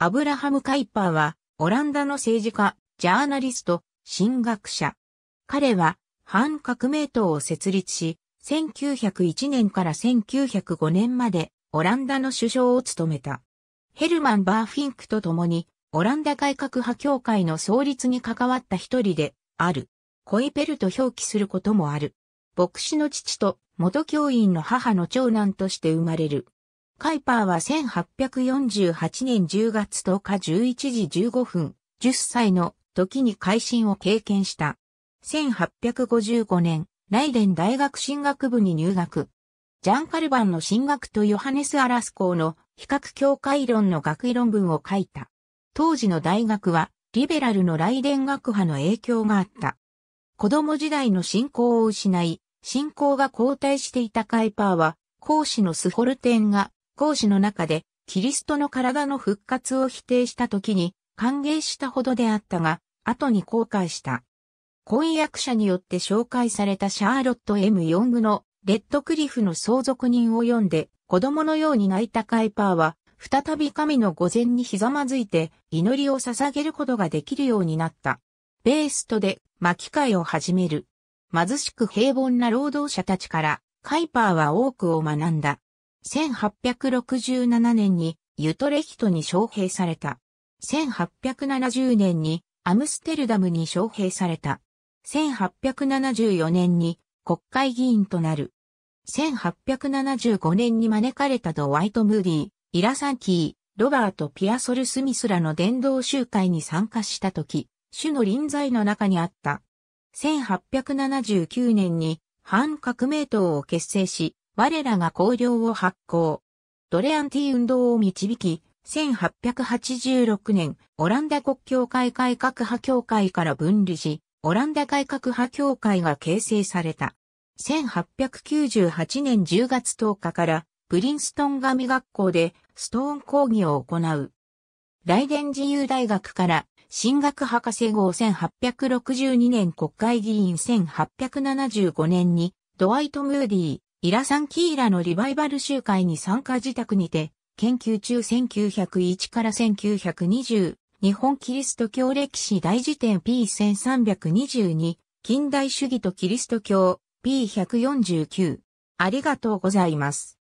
アブラハム・カイパーは、オランダの政治家、ジャーナリスト、神学者。彼は、反革命党を設立し、1901年から1905年まで、オランダの首相を務めた。ヘルマン・バーフィンクと共に、オランダ改革派協会の創立に関わった一人で、ある。コイペルと表記することもある。牧師の父と元教員の母の長男として生まれる。カイパーは1848年10月10日11時15分、10歳の時に会心を経験した。1855年、ライデン大学進学部に入学。ジャン・カルバンの進学とヨハネス・アラス校の比較境界論の学位論文を書いた。当時の大学は、リベラルのライデン学派の影響があった。子供時代の信仰を失い、信仰が後退していたカイパーは、講師のスホルテンが講師の中で、キリストの体の復活を否定した時に歓迎したほどであったが、後に後悔した。婚約者によって紹介されたシャーロット M ヨングのレッドクリフの相続人を読んで子供のように泣いたカイパーは再び神の御前にひざまずいて祈りを捧げることができるようになった。ベーストで巻き替えを始める。貧しく平凡な労働者たちからカイパーは多くを学んだ。1867年にユトレヒトに招聘された。1870年にアムステルダムに招聘された。1874年に国会議員となる。1875年に招かれたドワイト・ムーディー、イラサンキー、ロバート・ピアソル・スミスらの伝道集会に参加した時、種の臨在の中にあった。1879年に反革命党を結成し、我らが公領を発行。ドレアンティ運動を導き、1886年、オランダ国教会改革派協会から分離し、オランダ改革派協会が形成された。1898年10月10日から、プリンストン神学校でストーン講義を行う。ライデン自由大学から進学博士号1862年国会議員1875年にドワイト・ムーディー、イラサンキーラのリバイバル集会に参加自宅にて、研究中1901から1920、日本キリスト教歴史大辞典 P1322、近代主義とキリスト教 P149。ありがとうございます。